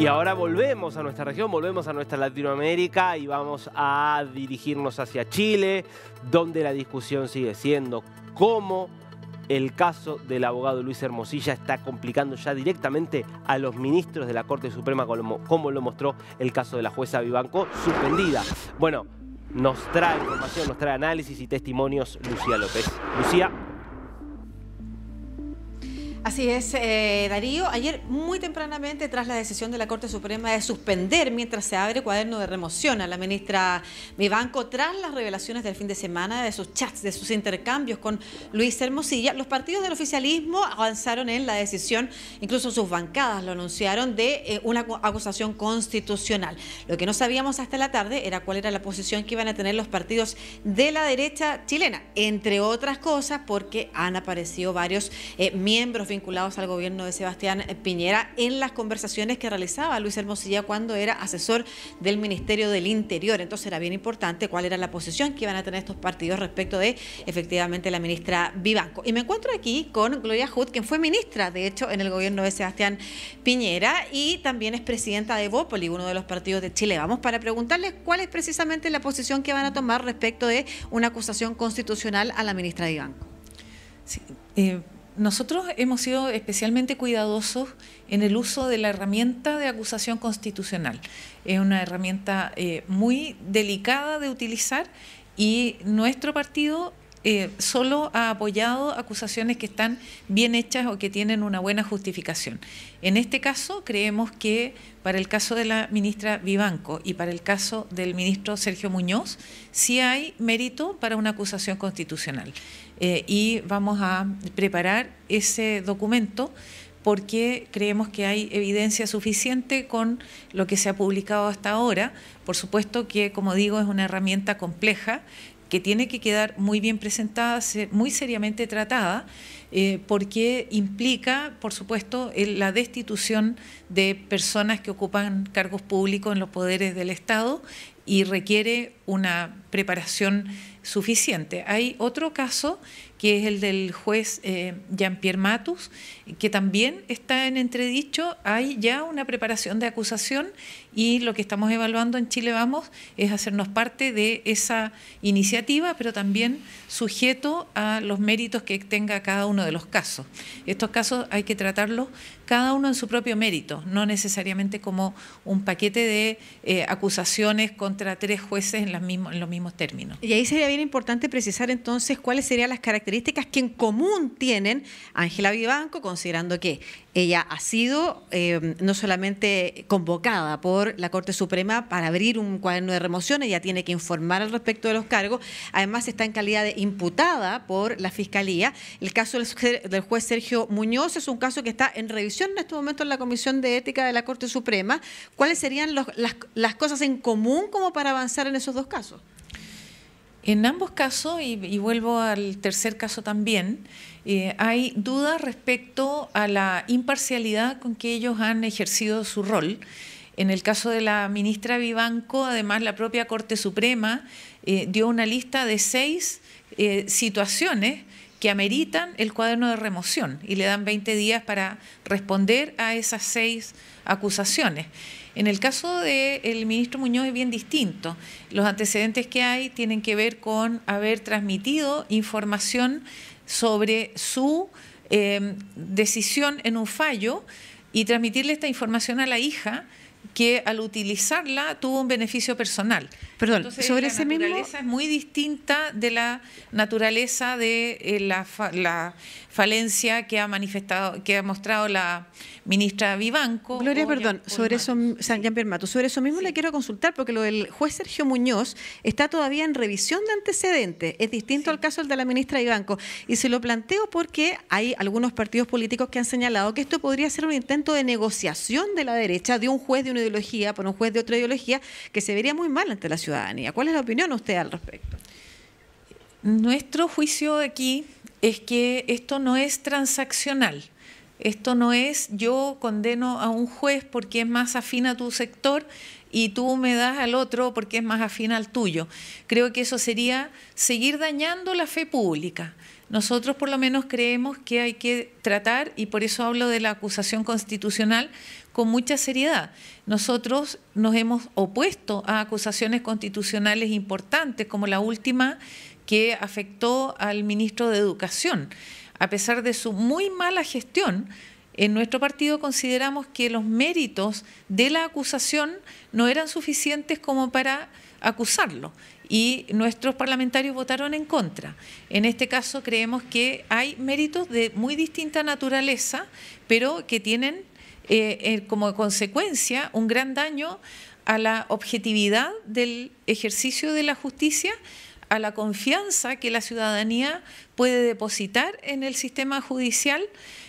Y ahora volvemos a nuestra región, volvemos a nuestra Latinoamérica y vamos a dirigirnos hacia Chile, donde la discusión sigue siendo cómo el caso del abogado Luis Hermosilla está complicando ya directamente a los ministros de la Corte Suprema, como, lo mostró el caso de la jueza Vivanco, suspendida. Bueno, nos trae información, nos trae análisis y testimonios Lucía López. Lucía. Así es, eh, Darío. Ayer, muy tempranamente, tras la decisión de la Corte Suprema de suspender mientras se abre cuaderno de remoción a la ministra Vivanco, tras las revelaciones del fin de semana de sus chats, de sus intercambios con Luis Hermosilla, los partidos del oficialismo avanzaron en la decisión, incluso sus bancadas lo anunciaron, de eh, una acusación constitucional. Lo que no sabíamos hasta la tarde era cuál era la posición que iban a tener los partidos de la derecha chilena, entre otras cosas porque han aparecido varios eh, miembros vinculados vinculados al gobierno de Sebastián eh, Piñera en las conversaciones que realizaba Luis Hermosilla cuando era asesor del Ministerio del Interior. Entonces era bien importante cuál era la posición que iban a tener estos partidos respecto de efectivamente la ministra Vivanco. Y me encuentro aquí con Gloria Hood, quien fue ministra, de hecho, en el gobierno de Sebastián Piñera y también es presidenta de Bópoli, uno de los partidos de Chile. Vamos para preguntarles cuál es precisamente la posición que van a tomar respecto de una acusación constitucional a la ministra Vivanco. Sí, eh, nosotros hemos sido especialmente cuidadosos en el uso de la herramienta de acusación constitucional. Es una herramienta eh, muy delicada de utilizar y nuestro partido eh, solo ha apoyado acusaciones que están bien hechas o que tienen una buena justificación. En este caso, creemos que para el caso de la ministra Vivanco y para el caso del ministro Sergio Muñoz, sí hay mérito para una acusación constitucional. Eh, y vamos a preparar ese documento porque creemos que hay evidencia suficiente con lo que se ha publicado hasta ahora. Por supuesto que, como digo, es una herramienta compleja que tiene que quedar muy bien presentada, muy seriamente tratada eh, porque implica, por supuesto, la destitución de personas que ocupan cargos públicos en los poderes del Estado y requiere una preparación suficiente. Hay otro caso que es el del juez eh, Jean-Pierre Matus, que también está en entredicho. Hay ya una preparación de acusación y lo que estamos evaluando en Chile Vamos es hacernos parte de esa iniciativa, pero también sujeto a los méritos que tenga cada uno de los casos. Estos casos hay que tratarlos cada uno en su propio mérito, no necesariamente como un paquete de eh, acusaciones contra tres jueces en, los mismos términos. Y ahí sería bien importante precisar entonces cuáles serían las características que en común tienen Ángela Vivanco, considerando que ella ha sido eh, no solamente convocada por la Corte Suprema para abrir un cuaderno de remociones, ella tiene que informar al respecto de los cargos, además está en calidad de imputada por la Fiscalía. El caso del del juez Sergio Muñoz. Es un caso que está en revisión en este momento en la Comisión de Ética de la Corte Suprema. ¿Cuáles serían las, cosas en común como para avanzar en esos dos casos? En ambos casos, y, vuelvo al tercer caso también, eh, hay dudas respecto a la imparcialidad con que ellos han ejercido su rol. En el caso de la ministra Vivanco, además la propia Corte Suprema eh, dio una lista de seis eh, situaciones que ameritan el cuaderno de remoción y le dan 20 días para responder a esas seis acusaciones. En el caso del ministro Muñoz es bien distinto. Los antecedentes que hay tienen que ver con haber transmitido información sobre su eh, decisión en un fallo y transmitirle esta información a la hija que al utilizarla tuvo un beneficio personal. Perdón, Entonces, sobre la naturaleza es muy distinta de la naturaleza de eh, la, falencia que ha manifestado, que ha mostrado la ministra Vivanco. Gloria, perdón, sobre eso, San Mato, sobre eso mismo le quiero consultar porque lo del juez Sergio Muñoz está todavía en revisión de antecedentes, es distinto al caso del de la ministra Vivanco y se lo planteo porque hay algunos partidos políticos que han señalado que esto podría ser un intento de negociación de la derecha de un juez de una por un juez de otra ideología, que se vería muy mal ante la ciudadanía. ¿Cuál es la opinión usted al respecto? Nuestro juicio aquí es que esto no es transaccional. Esto no es yo condeno a un juez porque es más afín a tu sector y tú me das al otro porque es más afín al tuyo. Creo que eso sería seguir dañando la fe pública. Nosotros por lo menos creemos que hay que tratar, y por eso hablo de la acusación constitucional, con mucha seriedad. Nosotros nos hemos opuesto a acusaciones constitucionales importantes, como la última que afectó al ministro de Educación. A pesar de su muy mala gestión, en nuestro partido consideramos que los méritos de la acusación no eran suficientes como para acusarlo y nuestros parlamentarios votaron en contra. En este caso creemos que hay méritos de muy distinta naturaleza, pero que tienen eh, eh, como consecuencia un gran daño a la objetividad del ejercicio de la justicia, a la confianza que la ciudadanía puede depositar en el sistema judicial,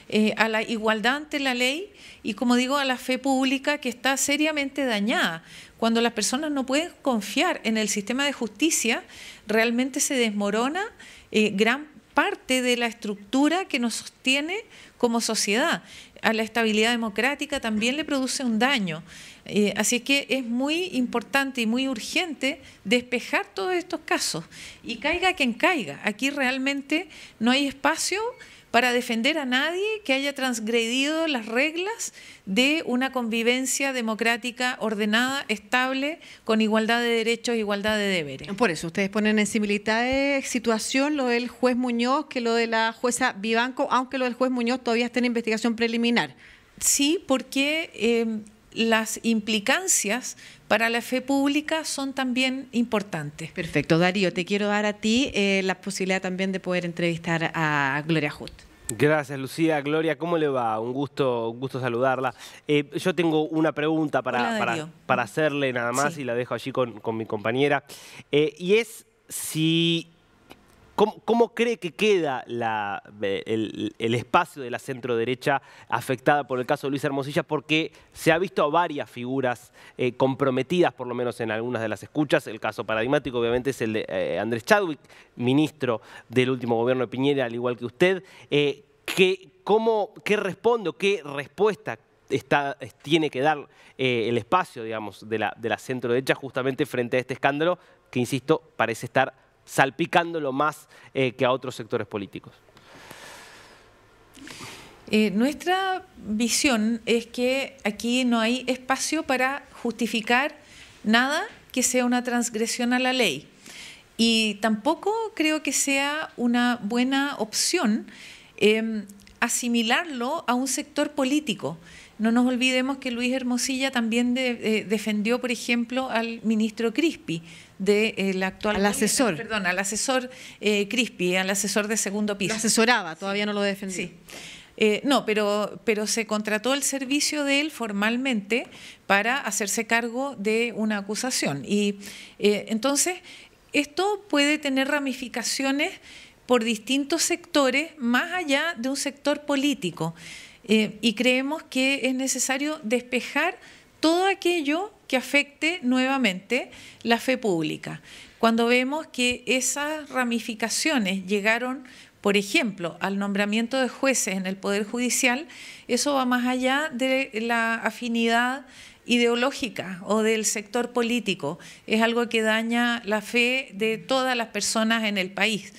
eh, a la igualdad ante la ley y, como digo, a la fe pública que está seriamente dañada. Cuando las personas no pueden confiar en el sistema de justicia, realmente se desmorona eh, gran parte de la estructura que nos sostiene como sociedad. A la estabilidad democrática también le produce un daño. Eh, así que es muy importante y muy urgente despejar todos estos casos. Y caiga quien caiga. Aquí realmente no hay espacio para defender a nadie que haya transgredido las reglas de una convivencia democrática ordenada, estable, con igualdad de derechos, igualdad de deberes. Por eso ustedes ponen en similitud situación lo del juez Muñoz que lo de la jueza Vivanco, aunque lo del juez Muñoz todavía está en investigación preliminar. Sí, porque... Eh, las implicancias para la fe pública son también importantes. Perfecto, Darío, te quiero dar a ti eh, la posibilidad también de poder entrevistar a Gloria Just. Gracias, Lucía. Gloria, ¿cómo le va? Un gusto, un gusto saludarla. Eh, yo tengo una pregunta para, para, hacerle nada más y la dejo allí con, mi compañera. Eh, y es si ¿Cómo, cree que queda eh, el, espacio de la centro derecha afectada por el caso de Luis Hermosilla? Porque se ha visto a varias figuras eh, comprometidas, por lo menos en algunas de las escuchas. El caso paradigmático, obviamente, es el de eh, Andrés Chadwick, ministro del último gobierno de Piñera, al igual que usted. ¿Qué responde o qué respuesta tiene que dar el espacio, digamos, de la, de la centro derecha justamente frente a este escándalo que, insisto, parece estar salpicándolo más eh, que a otros sectores políticos. Eh, nuestra visión es que aquí no hay espacio para justificar nada que sea una transgresión a la ley. Y tampoco creo que sea una buena opción em, asimilarlo a un sector político. No nos olvidemos que Luis Hermosilla también eh, defendió, por ejemplo, al ministro Crispi, de actual... Al asesor. Perdón, al asesor eh, Crispi, al asesor de segundo piso. asesoraba, todavía no lo defendía. Sí. Eh, no, pero, pero se contrató el servicio de él formalmente para hacerse cargo de una acusación. Y entonces, esto puede tener ramificaciones por distintos sectores, más allá de un sector político. Eh, y creemos que es necesario despejar todo aquello que afecte nuevamente la fe pública. Cuando vemos que esas ramificaciones llegaron, por ejemplo, al nombramiento de jueces en el Poder Judicial, eso va más allá de la afinidad ideológica o del sector político. Es algo que daña la fe de todas las personas en el país.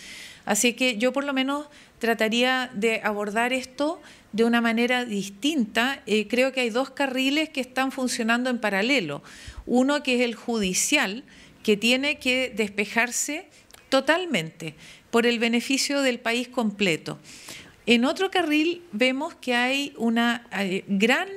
Así que yo por lo menos trataría de abordar esto de una manera distinta, eh, creo que hay dos carriles que están funcionando en paralelo. Uno que es el judicial, que tiene que despejarse totalmente por el beneficio del país completo. En otro carril vemos que hay una eh, gran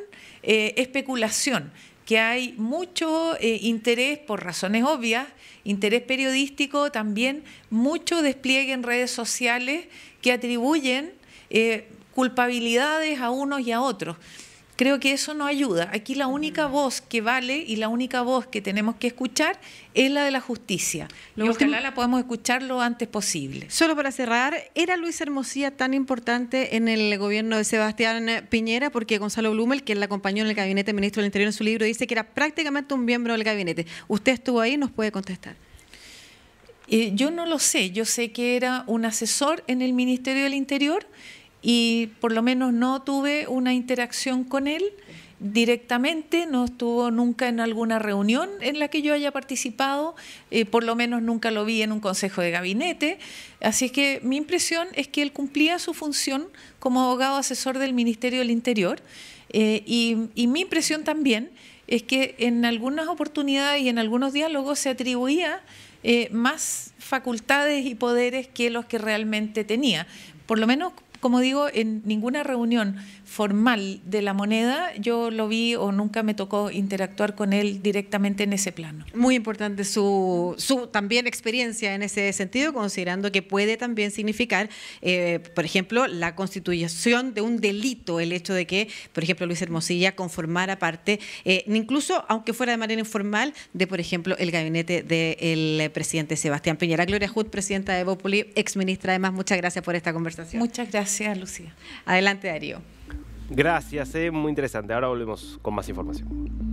eh, especulación, que hay mucho interés, por razones obvias, interés periodístico, también mucho despliegue en redes sociales que atribuyen culpabilidades a unos y a otros. Creo que eso no ayuda. Aquí la única voz que vale y la única voz que tenemos que escuchar es la de la justicia. Lo y ojalá la podamos escuchar lo antes posible. Solo para cerrar, ¿era Luis Hermosía tan importante en el gobierno de Sebastián Piñera? Porque Gonzalo Blumel, quien la acompañó en el gabinete ministro del Interior en su libro, dice que era prácticamente un miembro del gabinete. Usted estuvo ahí, nos puede contestar. Eh, yo no lo sé, yo sé que era un asesor en el Ministerio del Interior y por lo menos no tuve una interacción con él directamente, no estuvo nunca en alguna reunión en la que yo haya participado, eh, por lo menos nunca lo vi en un consejo de gabinete. Así es que mi impresión es que él cumplía su función como abogado asesor del Ministerio del Interior eh, y, mi impresión también es que en algunas oportunidades y en algunos diálogos se atribuía eh, más facultades y poderes que los que realmente tenía. Por lo menos como digo, en ninguna reunión formal de la moneda yo lo vi o nunca me tocó interactuar con él directamente en ese plano. Muy importante su, su también experiencia en ese sentido, considerando que puede también significar, eh, por ejemplo, la constitución de un delito, el hecho de que, por ejemplo, Luis Hermosilla conformara parte, eh, incluso aunque fuera de manera informal, de, por ejemplo, el gabinete del eh, presidente Sebastián Piñera. Gloria Hood, presidenta de ex exministra, además, muchas gracias por esta conversación. Muchas gracias. Gracias, Lucía. Adelante, Darío. Gracias, eh, muy interesante. Ahora volvemos con más información.